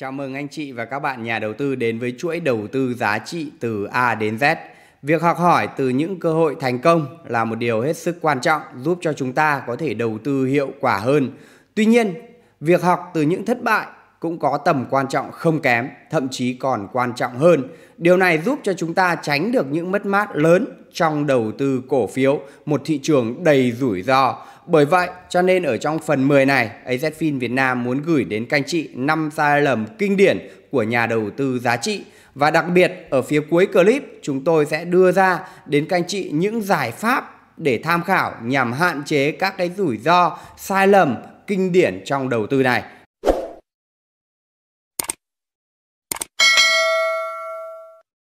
Chào mừng anh chị và các bạn nhà đầu tư đến với chuỗi đầu tư giá trị từ A đến Z. Việc học hỏi từ những cơ hội thành công là một điều hết sức quan trọng giúp cho chúng ta có thể đầu tư hiệu quả hơn. Tuy nhiên, việc học từ những thất bại cũng có tầm quan trọng không kém, thậm chí còn quan trọng hơn. Điều này giúp cho chúng ta tránh được những mất mát lớn trong đầu tư cổ phiếu, một thị trường đầy rủi ro. Bởi vậy cho nên ở trong phần 10 này, AZFIN Việt Nam muốn gửi đến canh chị 5 sai lầm kinh điển của nhà đầu tư giá trị và đặc biệt ở phía cuối clip chúng tôi sẽ đưa ra đến canh chị những giải pháp để tham khảo nhằm hạn chế các cái rủi ro sai lầm kinh điển trong đầu tư này.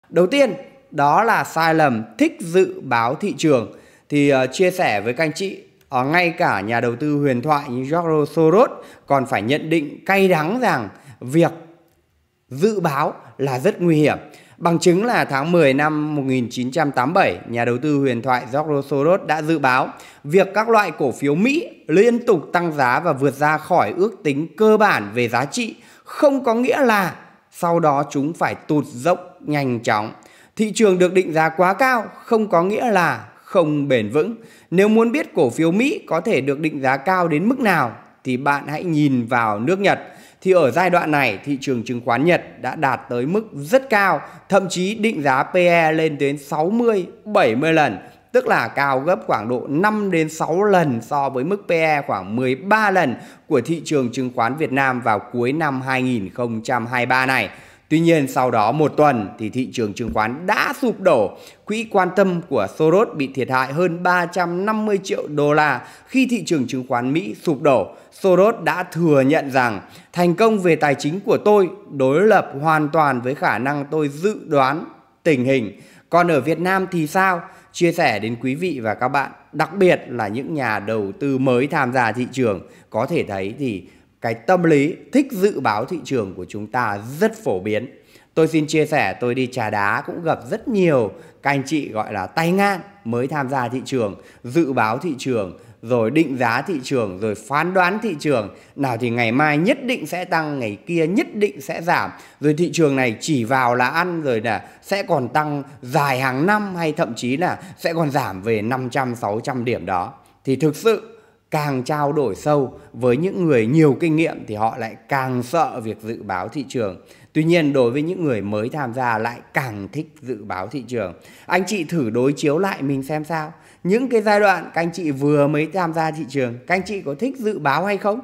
Đầu tiên, đó là sai lầm thích dự báo thị trường. Thì uh, chia sẻ với các anh chị ở ờ, ngay cả nhà đầu tư huyền thoại như George Soros còn phải nhận định cay đắng rằng việc dự báo là rất nguy hiểm. Bằng chứng là tháng 10 năm 1987, nhà đầu tư huyền thoại George Soros đã dự báo việc các loại cổ phiếu Mỹ liên tục tăng giá và vượt ra khỏi ước tính cơ bản về giá trị không có nghĩa là sau đó chúng phải tụt dốc nhanh chóng. Thị trường được định giá quá cao không có nghĩa là không bền vững. Nếu muốn biết cổ phiếu Mỹ có thể được định giá cao đến mức nào thì bạn hãy nhìn vào nước Nhật. Thì ở giai đoạn này thị trường chứng khoán Nhật đã đạt tới mức rất cao, thậm chí định giá PE lên đến 60, 70 lần, tức là cao gấp khoảng độ 5 đến 6 lần so với mức PE khoảng 13 lần của thị trường chứng khoán Việt Nam vào cuối năm 2023 này. Tuy nhiên sau đó một tuần thì thị trường chứng khoán đã sụp đổ. Quỹ quan tâm của Soros bị thiệt hại hơn 350 triệu đô la khi thị trường chứng khoán Mỹ sụp đổ. Soros đã thừa nhận rằng thành công về tài chính của tôi đối lập hoàn toàn với khả năng tôi dự đoán tình hình. Còn ở Việt Nam thì sao? Chia sẻ đến quý vị và các bạn, đặc biệt là những nhà đầu tư mới tham gia thị trường. Có thể thấy thì cái tâm lý thích dự báo thị trường của chúng ta rất phổ biến tôi xin chia sẻ tôi đi trà đá cũng gặp rất nhiều các anh chị gọi là tay ngang mới tham gia thị trường dự báo thị trường rồi định giá thị trường rồi phán đoán thị trường nào thì ngày mai nhất định sẽ tăng ngày kia nhất định sẽ giảm rồi thị trường này chỉ vào là ăn rồi là sẽ còn tăng dài hàng năm hay thậm chí là sẽ còn giảm về 500 600 điểm đó thì thực sự càng trao đổi sâu với những người nhiều kinh nghiệm thì họ lại càng sợ việc dự báo thị trường tuy nhiên đối với những người mới tham gia lại càng thích dự báo thị trường anh chị thử đối chiếu lại mình xem sao những cái giai đoạn các anh chị vừa mới tham gia thị trường các anh chị có thích dự báo hay không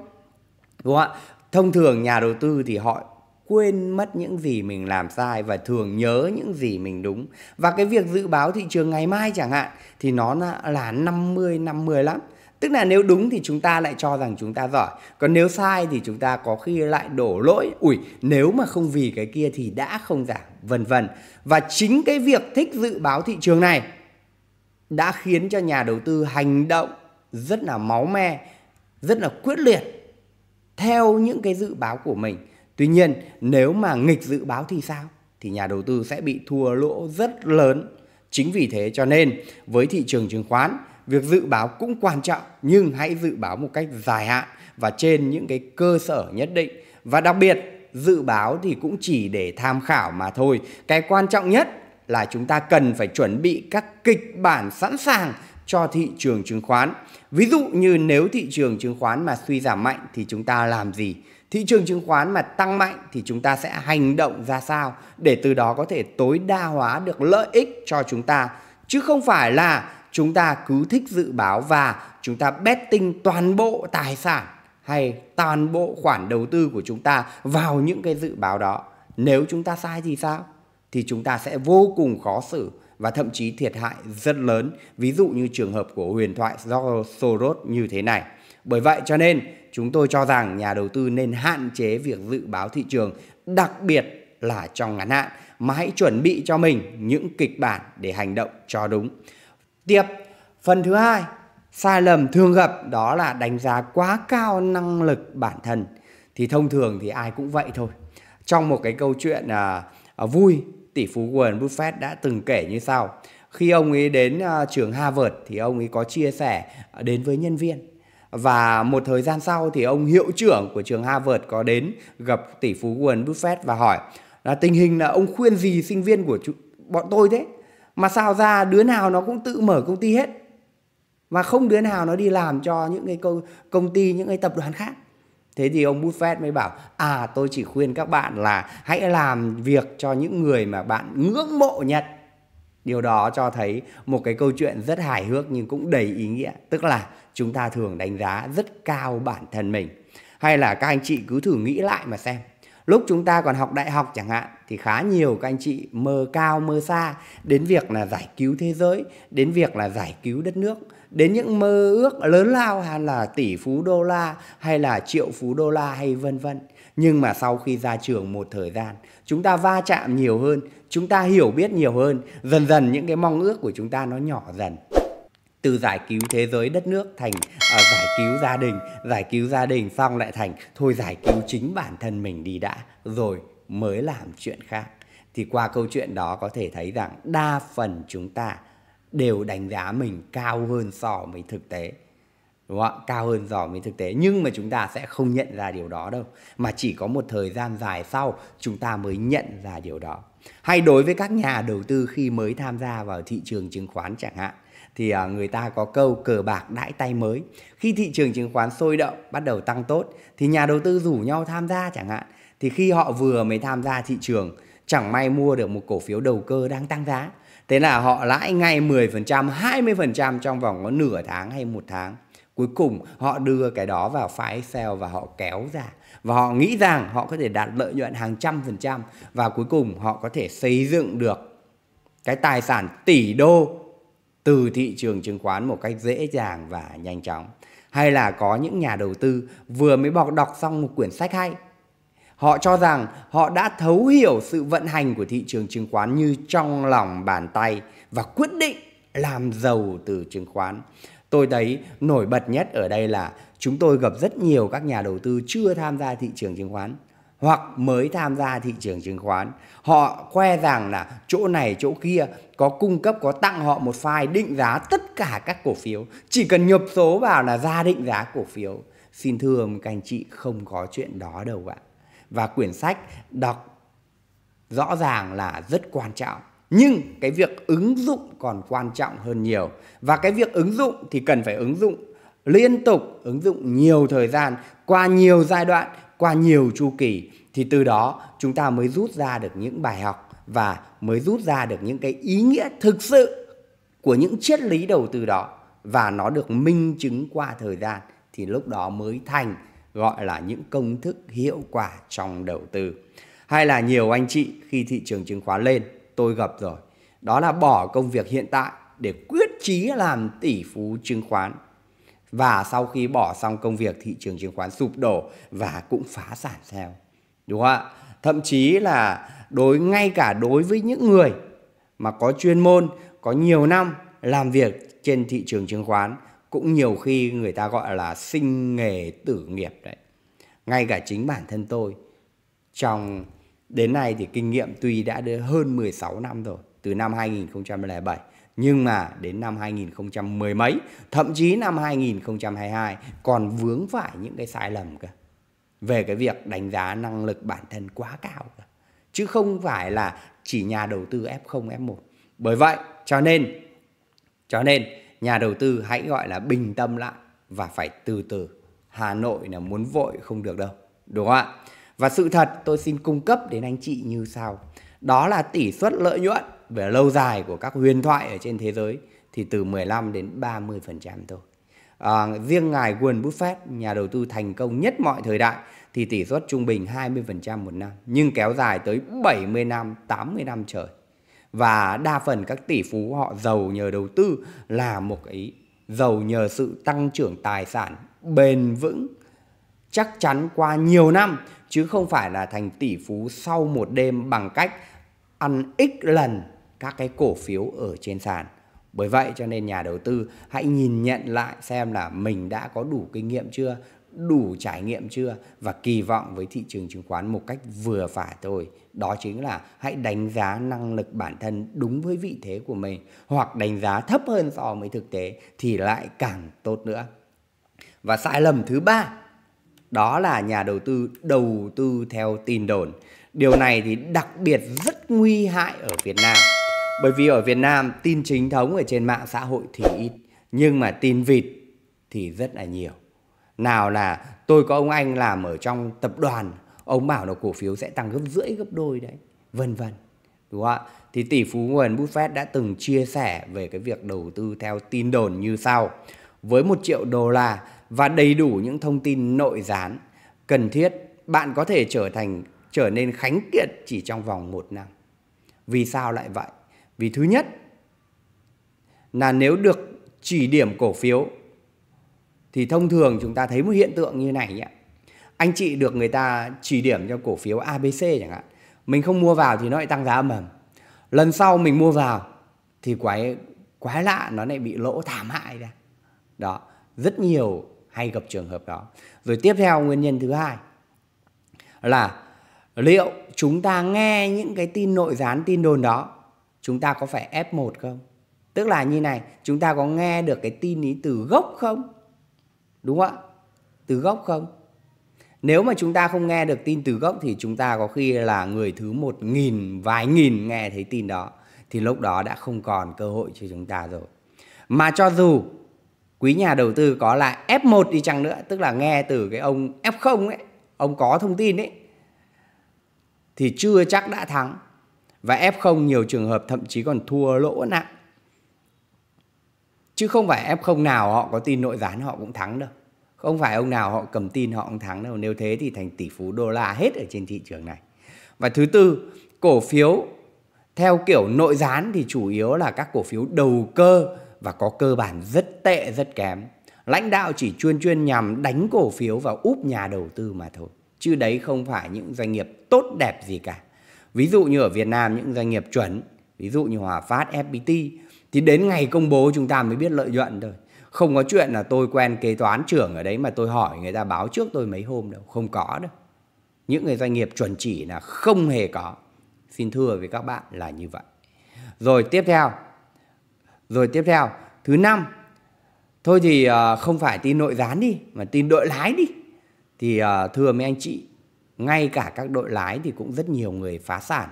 đúng không ạ thông thường nhà đầu tư thì họ quên mất những gì mình làm sai và thường nhớ những gì mình đúng. Và cái việc dự báo thị trường ngày mai chẳng hạn thì nó là 50 50 lắm tức là nếu đúng thì chúng ta lại cho rằng chúng ta giỏi còn nếu sai thì chúng ta có khi lại đổ lỗi ủi nếu mà không vì cái kia thì đã không giảm vân vân và chính cái việc thích dự báo thị trường này đã khiến cho nhà đầu tư hành động rất là máu me rất là quyết liệt theo những cái dự báo của mình tuy nhiên nếu mà nghịch dự báo thì sao thì nhà đầu tư sẽ bị thua lỗ rất lớn chính vì thế cho nên với thị trường chứng khoán Việc dự báo cũng quan trọng nhưng hãy dự báo một cách dài hạn và trên những cái cơ sở nhất định. Và đặc biệt, dự báo thì cũng chỉ để tham khảo mà thôi. Cái quan trọng nhất là chúng ta cần phải chuẩn bị các kịch bản sẵn sàng cho thị trường chứng khoán. Ví dụ như nếu thị trường chứng khoán mà suy giảm mạnh thì chúng ta làm gì? Thị trường chứng khoán mà tăng mạnh thì chúng ta sẽ hành động ra sao để từ đó có thể tối đa hóa được lợi ích cho chúng ta chứ không phải là chúng ta cứ thích dự báo và chúng ta betting toàn bộ tài sản hay toàn bộ khoản đầu tư của chúng ta vào những cái dự báo đó. Nếu chúng ta sai thì sao? Thì chúng ta sẽ vô cùng khó xử và thậm chí thiệt hại rất lớn. Ví dụ như trường hợp của huyền thoại George Soros như thế này. Bởi vậy cho nên chúng tôi cho rằng nhà đầu tư nên hạn chế việc dự báo thị trường, đặc biệt là trong ngắn hạn, mà hãy chuẩn bị cho mình những kịch bản để hành động cho đúng tiếp phần thứ hai sai lầm thường gặp đó là đánh giá quá cao năng lực bản thân thì thông thường thì ai cũng vậy thôi trong một cái câu chuyện à, à, vui tỷ phú Warren Buffett đã từng kể như sau khi ông ấy đến à, trường Harvard thì ông ấy có chia sẻ à, đến với nhân viên và một thời gian sau thì ông hiệu trưởng của trường Harvard có đến gặp tỷ phú Warren Buffett và hỏi là tình hình là ông khuyên gì sinh viên của bọn tôi thế mà sao ra đứa nào nó cũng tự mở công ty hết và không đứa nào nó đi làm cho những cái công, công ty những cái tập đoàn khác thế thì ông Buffett mới bảo à tôi chỉ khuyên các bạn là hãy làm việc cho những người mà bạn ngưỡng mộ nhất điều đó cho thấy một cái câu chuyện rất hài hước nhưng cũng đầy ý nghĩa tức là chúng ta thường đánh giá rất cao bản thân mình hay là các anh chị cứ thử nghĩ lại mà xem lúc chúng ta còn học đại học chẳng hạn thì khá nhiều các anh chị mơ cao mơ xa đến việc là giải cứu thế giới đến việc là giải cứu đất nước đến những mơ ước lớn lao hay là tỷ phú đô la hay là triệu phú đô la hay vân vân nhưng mà sau khi ra trường một thời gian chúng ta va chạm nhiều hơn chúng ta hiểu biết nhiều hơn dần dần những cái mong ước của chúng ta nó nhỏ dần từ giải cứu thế giới đất nước thành uh, giải cứu gia đình giải cứu gia đình xong lại thành thôi giải cứu chính bản thân mình đi đã rồi mới làm chuyện khác thì qua câu chuyện đó có thể thấy rằng đa phần chúng ta đều đánh giá mình cao hơn so với thực tế đúng không ạ cao hơn so với thực tế nhưng mà chúng ta sẽ không nhận ra điều đó đâu mà chỉ có một thời gian dài sau chúng ta mới nhận ra điều đó hay đối với các nhà đầu tư khi mới tham gia vào thị trường chứng khoán chẳng hạn thì à, người ta có câu cờ bạc đãi tay mới. Khi thị trường chứng khoán sôi động, bắt đầu tăng tốt thì nhà đầu tư rủ nhau tham gia chẳng hạn. Thì khi họ vừa mới tham gia thị trường, chẳng may mua được một cổ phiếu đầu cơ đang tăng giá. Thế là họ lãi ngay 10%, 20% trong vòng có nửa tháng hay một tháng. Cuối cùng họ đưa cái đó vào file Excel và họ kéo ra. Và họ nghĩ rằng họ có thể đạt lợi nhuận hàng trăm phần trăm. Và cuối cùng họ có thể xây dựng được cái tài sản tỷ đô từ thị trường chứng khoán một cách dễ dàng và nhanh chóng hay là có những nhà đầu tư vừa mới bọc đọc xong một quyển sách hay họ cho rằng họ đã thấu hiểu sự vận hành của thị trường chứng khoán như trong lòng bàn tay và quyết định làm giàu từ chứng khoán tôi thấy nổi bật nhất ở đây là chúng tôi gặp rất nhiều các nhà đầu tư chưa tham gia thị trường chứng khoán hoặc mới tham gia thị trường chứng khoán. Họ khoe rằng là chỗ này chỗ kia có cung cấp có tặng họ một file định giá tất cả các cổ phiếu, chỉ cần nhập số vào là ra định giá cổ phiếu. Xin thưa các anh chị không có chuyện đó đâu ạ. Và quyển sách đọc rõ ràng là rất quan trọng nhưng cái việc ứng dụng còn quan trọng hơn nhiều và cái việc ứng dụng thì cần phải ứng dụng liên tục ứng dụng nhiều thời gian qua nhiều giai đoạn qua nhiều chu kỳ thì từ đó chúng ta mới rút ra được những bài học và mới rút ra được những cái ý nghĩa thực sự của những triết lý đầu tư đó và nó được minh chứng qua thời gian thì lúc đó mới thành gọi là những công thức hiệu quả trong đầu tư. Hay là nhiều anh chị khi thị trường chứng khoán lên, tôi gặp rồi, đó là bỏ công việc hiện tại để quyết chí làm tỷ phú chứng khoán và sau khi bỏ xong công việc thị trường chứng khoán sụp đổ và cũng phá sản theo. Đúng không ạ? Thậm chí là đối ngay cả đối với những người mà có chuyên môn, có nhiều năm làm việc trên thị trường chứng khoán cũng nhiều khi người ta gọi là sinh nghề tử nghiệp đấy. Ngay cả chính bản thân tôi trong đến nay thì kinh nghiệm tuy đã đến hơn 16 năm rồi, từ năm 2007 nhưng mà đến năm 2010 mấy thậm chí năm 2022 còn vướng phải những cái sai lầm cơ về cái việc đánh giá năng lực bản thân quá cao cơ. chứ không phải là chỉ nhà đầu tư F0 F1 bởi vậy cho nên cho nên nhà đầu tư hãy gọi là bình tâm lại và phải từ từ Hà Nội là muốn vội không được đâu đúng không ạ và sự thật tôi xin cung cấp đến anh chị như sau đó là tỷ suất lợi nhuận về lâu dài của các huyền thoại ở trên thế giới thì từ 15 đến 30% thôi. À, riêng ngài Warren Buffett, nhà đầu tư thành công nhất mọi thời đại thì tỷ suất trung bình 20% một năm nhưng kéo dài tới 70 năm, 80 năm trời. Và đa phần các tỷ phú họ giàu nhờ đầu tư là một cái giàu nhờ sự tăng trưởng tài sản bền vững chắc chắn qua nhiều năm chứ không phải là thành tỷ phú sau một đêm bằng cách ăn x lần các cái cổ phiếu ở trên sàn. Bởi vậy cho nên nhà đầu tư hãy nhìn nhận lại xem là mình đã có đủ kinh nghiệm chưa, đủ trải nghiệm chưa và kỳ vọng với thị trường chứng khoán một cách vừa phải thôi. Đó chính là hãy đánh giá năng lực bản thân đúng với vị thế của mình hoặc đánh giá thấp hơn so với thực tế thì lại càng tốt nữa. Và sai lầm thứ ba đó là nhà đầu tư đầu tư theo tin đồn. Điều này thì đặc biệt rất nguy hại ở Việt Nam bởi vì ở Việt Nam tin chính thống ở trên mạng xã hội thì ít nhưng mà tin vịt thì rất là nhiều. Nào là tôi có ông anh làm ở trong tập đoàn, ông bảo là cổ phiếu sẽ tăng gấp rưỡi gấp đôi đấy, vân vân. Đúng không ạ? Thì tỷ phú Warren Buffett đã từng chia sẻ về cái việc đầu tư theo tin đồn như sau. Với một triệu đô la và đầy đủ những thông tin nội gián cần thiết, bạn có thể trở thành trở nên khánh kiệt chỉ trong vòng một năm. Vì sao lại vậy? Vì thứ nhất là nếu được chỉ điểm cổ phiếu thì thông thường chúng ta thấy một hiện tượng như này nhé. Anh chị được người ta chỉ điểm cho cổ phiếu ABC chẳng hạn. Mình không mua vào thì nó lại tăng giá âm Lần sau mình mua vào thì quái quái lạ nó lại bị lỗ thảm hại ra. Đó, rất nhiều hay gặp trường hợp đó. Rồi tiếp theo nguyên nhân thứ hai là liệu chúng ta nghe những cái tin nội gián tin đồn đó chúng ta có phải F1 không? Tức là như này, chúng ta có nghe được cái tin ý từ gốc không? Đúng không ạ? Từ gốc không? Nếu mà chúng ta không nghe được tin từ gốc thì chúng ta có khi là người thứ một nghìn, vài nghìn nghe thấy tin đó. Thì lúc đó đã không còn cơ hội cho chúng ta rồi. Mà cho dù quý nhà đầu tư có là F1 đi chăng nữa, tức là nghe từ cái ông F0 ấy, ông có thông tin ấy, thì chưa chắc đã thắng và F0 nhiều trường hợp thậm chí còn thua lỗ nặng. Chứ không phải F0 nào họ có tin nội gián họ cũng thắng đâu. Không phải ông nào họ cầm tin họ cũng thắng đâu. Nếu thế thì thành tỷ phú đô la hết ở trên thị trường này. Và thứ tư, cổ phiếu theo kiểu nội gián thì chủ yếu là các cổ phiếu đầu cơ và có cơ bản rất tệ, rất kém. Lãnh đạo chỉ chuyên chuyên nhằm đánh cổ phiếu và úp nhà đầu tư mà thôi. Chứ đấy không phải những doanh nghiệp tốt đẹp gì cả. Ví dụ như ở Việt Nam những doanh nghiệp chuẩn, ví dụ như Hòa Phát, FPT thì đến ngày công bố chúng ta mới biết lợi nhuận thôi. Không có chuyện là tôi quen kế toán trưởng ở đấy mà tôi hỏi người ta báo trước tôi mấy hôm đâu, không có đâu. Những người doanh nghiệp chuẩn chỉ là không hề có. Xin thưa với các bạn là như vậy. Rồi tiếp theo. Rồi tiếp theo, thứ năm. Thôi thì ờ, không phải tin nội gián đi mà tin đội lái đi. Thì ờ, thưa mấy anh chị, ngay cả các đội lái thì cũng rất nhiều người phá sản.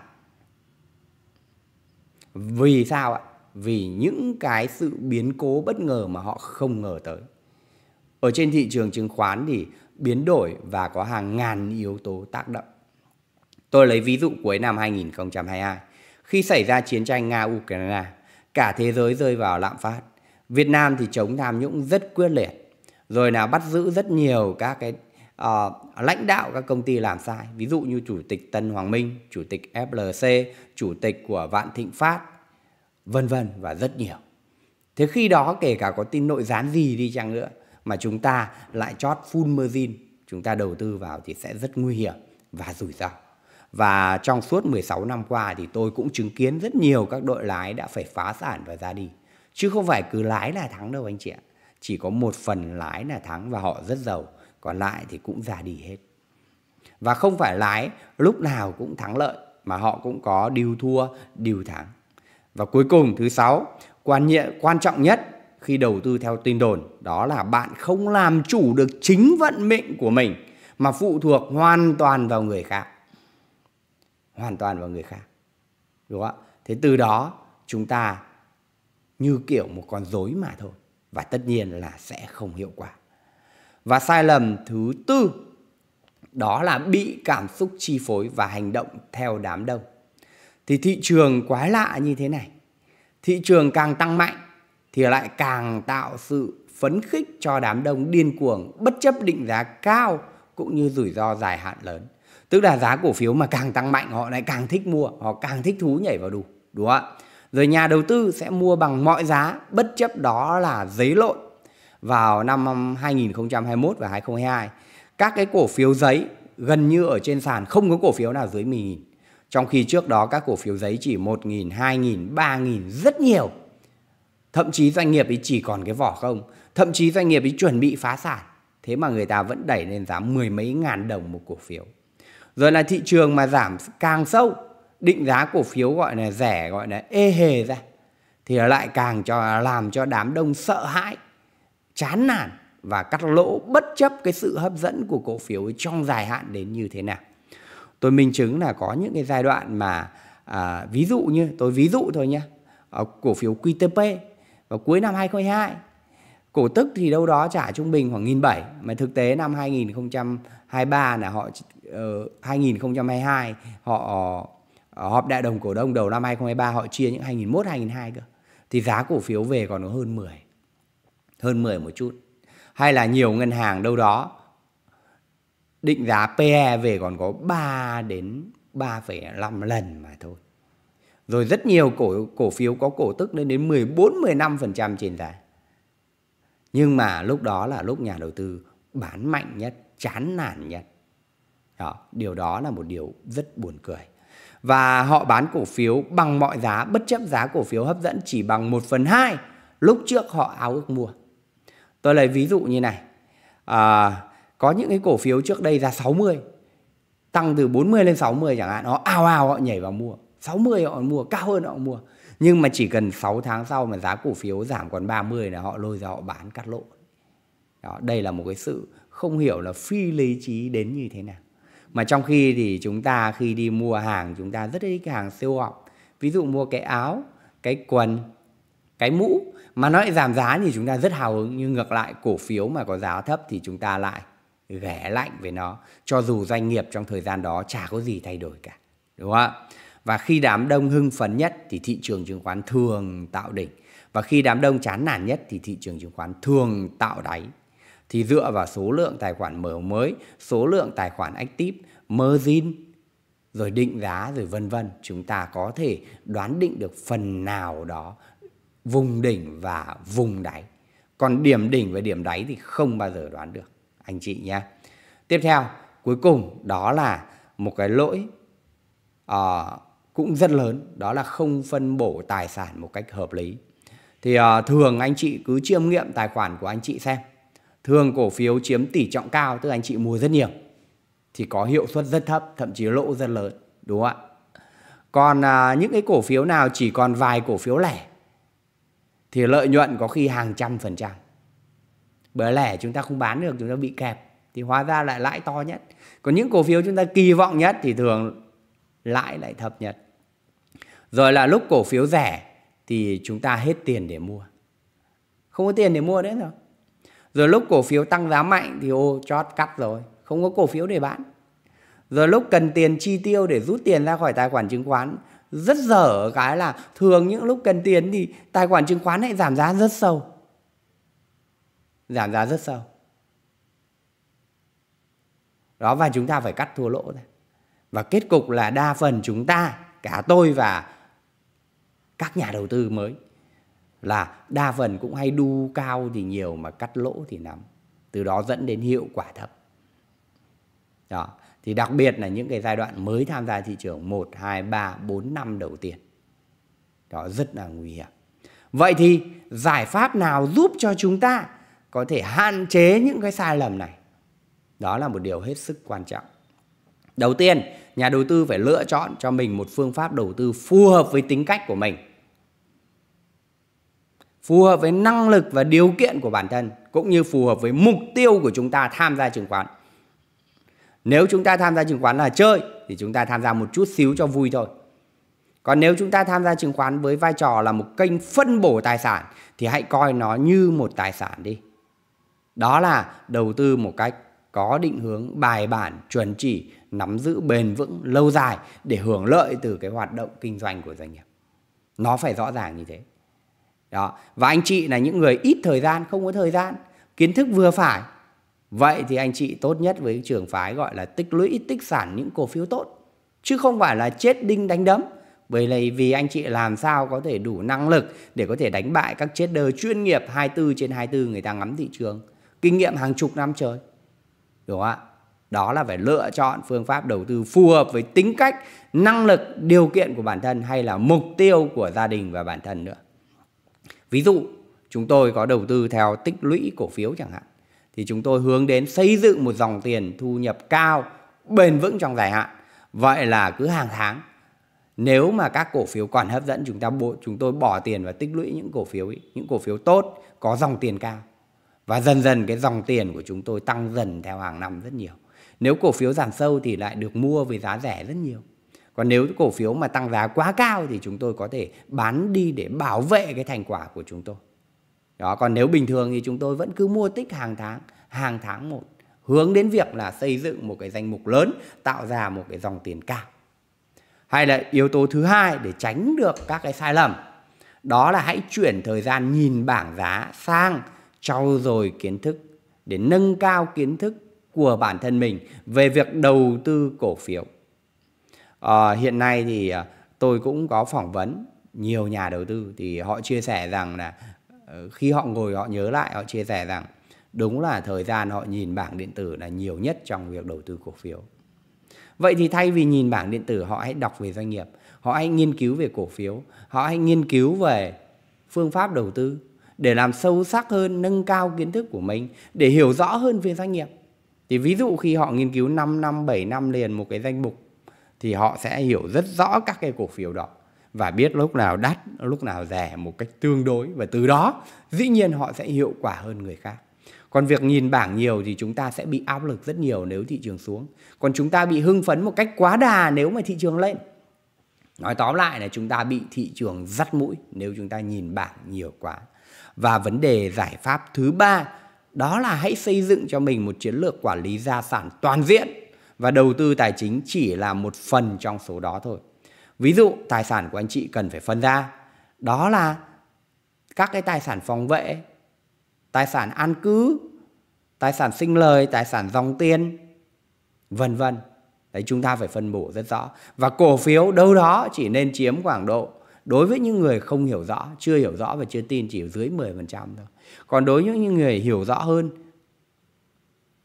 Vì sao ạ? Vì những cái sự biến cố bất ngờ mà họ không ngờ tới. Ở trên thị trường chứng khoán thì biến đổi và có hàng ngàn yếu tố tác động. Tôi lấy ví dụ cuối năm 2022, khi xảy ra chiến tranh Nga-Ukraine, cả thế giới rơi vào lạm phát. Việt Nam thì chống tham nhũng rất quyết liệt, rồi là bắt giữ rất nhiều các cái uh, lãnh đạo các công ty làm sai ví dụ như chủ tịch Tân Hoàng Minh chủ tịch FLC chủ tịch của Vạn Thịnh Phát vân vân và rất nhiều thế khi đó kể cả có tin nội gián gì đi chăng nữa mà chúng ta lại chót full margin chúng ta đầu tư vào thì sẽ rất nguy hiểm và rủi ro và trong suốt 16 năm qua thì tôi cũng chứng kiến rất nhiều các đội lái đã phải phá sản và ra đi. Chứ không phải cứ lái là thắng đâu anh chị ạ. Chỉ có một phần lái là thắng và họ rất giàu còn lại thì cũng già đi hết và không phải lái lúc nào cũng thắng lợi mà họ cũng có điều thua điều thắng và cuối cùng thứ sáu quan nhiệm quan trọng nhất khi đầu tư theo tin đồn đó là bạn không làm chủ được chính vận mệnh của mình mà phụ thuộc hoàn toàn vào người khác hoàn toàn vào người khác đúng không ạ thế từ đó chúng ta như kiểu một con rối mà thôi và tất nhiên là sẽ không hiệu quả và sai lầm thứ tư đó là bị cảm xúc chi phối và hành động theo đám đông. Thì thị trường quái lạ như thế này. Thị trường càng tăng mạnh thì lại càng tạo sự phấn khích cho đám đông điên cuồng bất chấp định giá cao cũng như rủi ro dài hạn lớn. Tức là giá cổ phiếu mà càng tăng mạnh họ lại càng thích mua, họ càng thích thú nhảy vào đủ, đúng không ạ? Rồi nhà đầu tư sẽ mua bằng mọi giá bất chấp đó là giấy lộn vào năm 2021 um, và 2022. Các cái cổ phiếu giấy gần như ở trên sàn không có cổ phiếu nào dưới 10.000. Trong khi trước đó các cổ phiếu giấy chỉ 1.000, 2.000, 3.000 rất nhiều. Thậm chí doanh nghiệp ấy chỉ còn cái vỏ không. Thậm chí doanh nghiệp ấy chuẩn bị phá sản. Thế mà người ta vẫn đẩy lên giá mười mấy ngàn đồng một cổ phiếu. Rồi là thị trường mà giảm càng sâu, định giá cổ phiếu gọi là rẻ, gọi là ê hề ra. Thì lại càng cho làm cho đám đông sợ hãi chán nản và cắt lỗ bất chấp cái sự hấp dẫn của cổ phiếu trong dài hạn đến như thế nào. Tôi minh chứng là có những cái giai đoạn mà à, ví dụ như tôi ví dụ thôi nhé, à, cổ phiếu QTP vào cuối năm 2022 cổ tức thì đâu đó trả trung bình khoảng 1.700 mà thực tế năm 2023 là họ uh, ờ, 2022 họ ờ, họp đại đồng cổ đông đầu năm 2023 họ chia những 2001 2002 cơ thì giá cổ phiếu về còn có hơn 10 hơn 10 một chút. Hay là nhiều ngân hàng đâu đó định giá PE về còn có 3 đến 3,5 lần mà thôi. Rồi rất nhiều cổ cổ phiếu có cổ tức lên đến 14 15% trên giá. Nhưng mà lúc đó là lúc nhà đầu tư bán mạnh nhất, chán nản nhất. Đó, điều đó là một điều rất buồn cười. Và họ bán cổ phiếu bằng mọi giá, bất chấp giá cổ phiếu hấp dẫn chỉ bằng 1 phần 2 lúc trước họ ao ước mua. Tôi lấy ví dụ như này. À, có những cái cổ phiếu trước đây ra 60 tăng từ 40 lên 60 chẳng hạn, nó ao ao họ nhảy vào mua. 60 họ mua, cao hơn họ mua. Nhưng mà chỉ cần 6 tháng sau mà giá cổ phiếu giảm còn 30 là họ lôi ra họ bán cắt lỗ. Đó, đây là một cái sự không hiểu là phi lý trí đến như thế nào. Mà trong khi thì chúng ta khi đi mua hàng chúng ta rất thích cái hàng siêu học. Ví dụ mua cái áo, cái quần, cái mũ mà nó lại giảm giá thì chúng ta rất hào hứng nhưng ngược lại cổ phiếu mà có giá thấp thì chúng ta lại ghẻ lạnh với nó cho dù doanh nghiệp trong thời gian đó chả có gì thay đổi cả đúng không ạ và khi đám đông hưng phấn nhất thì thị trường chứng khoán thường tạo đỉnh và khi đám đông chán nản nhất thì thị trường chứng khoán thường tạo đáy thì dựa vào số lượng tài khoản mở mới số lượng tài khoản active margin rồi định giá rồi vân vân chúng ta có thể đoán định được phần nào đó vùng đỉnh và vùng đáy. Còn điểm đỉnh và điểm đáy thì không bao giờ đoán được anh chị nhé. Tiếp theo, cuối cùng đó là một cái lỗi uh, cũng rất lớn, đó là không phân bổ tài sản một cách hợp lý. Thì uh, thường anh chị cứ chiêm nghiệm tài khoản của anh chị xem. Thường cổ phiếu chiếm tỷ trọng cao, tức anh chị mua rất nhiều, thì có hiệu suất rất thấp, thậm chí lỗ rất lớn, đúng không ạ? Còn à, những cái cổ phiếu nào chỉ còn vài cổ phiếu lẻ thì lợi nhuận có khi hàng trăm phần trăm bởi lẽ chúng ta không bán được chúng ta bị kẹp thì hóa ra lại lãi to nhất còn những cổ phiếu chúng ta kỳ vọng nhất thì thường lãi lại thấp nhất rồi là lúc cổ phiếu rẻ thì chúng ta hết tiền để mua không có tiền để mua đấy rồi rồi lúc cổ phiếu tăng giá mạnh thì ô chót cắt rồi không có cổ phiếu để bán rồi lúc cần tiền chi tiêu để rút tiền ra khỏi tài khoản chứng khoán rất dở cái là thường những lúc cần tiền thì tài khoản chứng khoán lại giảm giá rất sâu giảm giá rất sâu đó và chúng ta phải cắt thua lỗ ra và kết cục là đa phần chúng ta cả tôi và các nhà đầu tư mới là đa phần cũng hay đu cao thì nhiều mà cắt lỗ thì nắm từ đó dẫn đến hiệu quả thấp đó thì đặc biệt là những cái giai đoạn mới tham gia thị trường 1, 2, 3, 4 năm đầu tiên. Đó rất là nguy hiểm. Vậy thì giải pháp nào giúp cho chúng ta có thể hạn chế những cái sai lầm này? Đó là một điều hết sức quan trọng. Đầu tiên, nhà đầu tư phải lựa chọn cho mình một phương pháp đầu tư phù hợp với tính cách của mình. Phù hợp với năng lực và điều kiện của bản thân cũng như phù hợp với mục tiêu của chúng ta tham gia chứng khoán. Nếu chúng ta tham gia chứng khoán là chơi thì chúng ta tham gia một chút xíu cho vui thôi. Còn nếu chúng ta tham gia chứng khoán với vai trò là một kênh phân bổ tài sản thì hãy coi nó như một tài sản đi. Đó là đầu tư một cách có định hướng bài bản, chuẩn chỉ, nắm giữ bền vững lâu dài để hưởng lợi từ cái hoạt động kinh doanh của doanh nghiệp. Nó phải rõ ràng như thế. Đó, và anh chị là những người ít thời gian, không có thời gian, kiến thức vừa phải Vậy thì anh chị tốt nhất với trường phái gọi là tích lũy tích sản những cổ phiếu tốt chứ không phải là chết đinh đánh đấm. Bởi này vì anh chị làm sao có thể đủ năng lực để có thể đánh bại các chết đơ chuyên nghiệp 24 trên 24 người ta ngắm thị trường. Kinh nghiệm hàng chục năm trời. Đúng không ạ? Đó là phải lựa chọn phương pháp đầu tư phù hợp với tính cách, năng lực, điều kiện của bản thân hay là mục tiêu của gia đình và bản thân nữa. Ví dụ, chúng tôi có đầu tư theo tích lũy cổ phiếu chẳng hạn thì chúng tôi hướng đến xây dựng một dòng tiền thu nhập cao bền vững trong dài hạn vậy là cứ hàng tháng nếu mà các cổ phiếu còn hấp dẫn chúng ta bộ chúng tôi bỏ tiền và tích lũy những cổ phiếu ấy, những cổ phiếu tốt có dòng tiền cao và dần dần cái dòng tiền của chúng tôi tăng dần theo hàng năm rất nhiều nếu cổ phiếu giảm sâu thì lại được mua với giá rẻ rất nhiều còn nếu cổ phiếu mà tăng giá quá cao thì chúng tôi có thể bán đi để bảo vệ cái thành quả của chúng tôi đó còn nếu bình thường thì chúng tôi vẫn cứ mua tích hàng tháng hàng tháng một hướng đến việc là xây dựng một cái danh mục lớn tạo ra một cái dòng tiền cao hay là yếu tố thứ hai để tránh được các cái sai lầm đó là hãy chuyển thời gian nhìn bảng giá sang trau dồi kiến thức để nâng cao kiến thức của bản thân mình về việc đầu tư cổ phiếu à, hiện nay thì ờ, tôi cũng có phỏng vấn nhiều nhà đầu tư thì họ chia sẻ rằng là Ờ, khi họ ngồi họ nhớ lại họ chia sẻ rằng đúng là thời gian họ nhìn bảng điện tử là nhiều nhất trong việc đầu tư cổ phiếu vậy thì thay vì nhìn bảng điện tử họ hãy đọc về doanh nghiệp họ hãy nghiên cứu về cổ phiếu họ hãy nghiên cứu về phương pháp đầu tư để làm sâu sắc hơn nâng cao kiến thức của mình để hiểu rõ hơn về doanh nghiệp thì ví dụ khi họ nghiên cứu 5 năm 7 năm liền một cái danh mục thì họ sẽ hiểu rất rõ các cái cổ phiếu đó và biết lúc nào đắt lúc nào rẻ một cách tương đối và từ đó dĩ nhiên họ sẽ hiệu quả hơn người khác còn việc nhìn bảng nhiều thì chúng ta sẽ bị áp lực rất nhiều nếu thị trường xuống còn chúng ta bị hưng phấn một cách quá đà nếu mà thị trường lên nói tóm lại là chúng ta bị thị trường dắt mũi nếu chúng ta nhìn bảng nhiều quá và vấn đề giải pháp thứ ba đó là hãy xây dựng cho mình một chiến lược quản lý gia sản toàn diện và đầu tư tài chính chỉ là một phần trong số đó thôi Ví dụ tài sản của anh chị cần phải phân ra. Đó là các cái tài sản phòng vệ, tài sản an cư, tài sản sinh lời, tài sản dòng tiền, vân vân. Đấy chúng ta phải phân bổ rất rõ. Và cổ phiếu đâu đó chỉ nên chiếm khoảng độ đối với những người không hiểu rõ, chưa hiểu rõ và chưa tin chỉ dưới 10% thôi. Còn đối với những người hiểu rõ hơn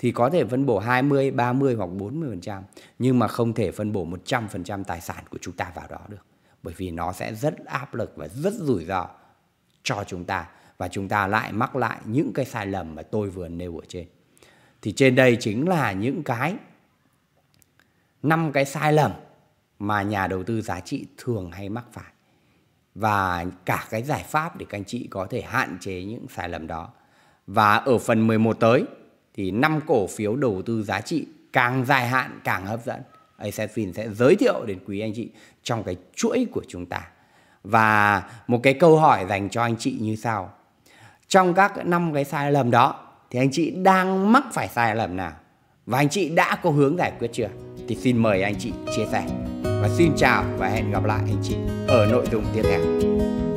thì có thể phân bổ 20, 30 hoặc 40% nhưng mà không thể phân bổ 100% tài sản của chúng ta vào đó được bởi vì nó sẽ rất áp lực và rất rủi ro cho chúng ta và chúng ta lại mắc lại những cái sai lầm mà tôi vừa nêu ở trên. Thì trên đây chính là những cái năm cái sai lầm mà nhà đầu tư giá trị thường hay mắc phải và cả cái giải pháp để các anh chị có thể hạn chế những sai lầm đó. Và ở phần 11 tới thì năm cổ phiếu đầu tư giá trị càng dài hạn càng hấp dẫn. ASETFIN sẽ giới thiệu đến quý anh chị trong cái chuỗi của chúng ta. Và một cái câu hỏi dành cho anh chị như sau. Trong các năm cái sai lầm đó thì anh chị đang mắc phải sai lầm nào? Và anh chị đã có hướng giải quyết chưa? Thì xin mời anh chị chia sẻ. Và xin chào và hẹn gặp lại anh chị ở nội dung tiếp theo.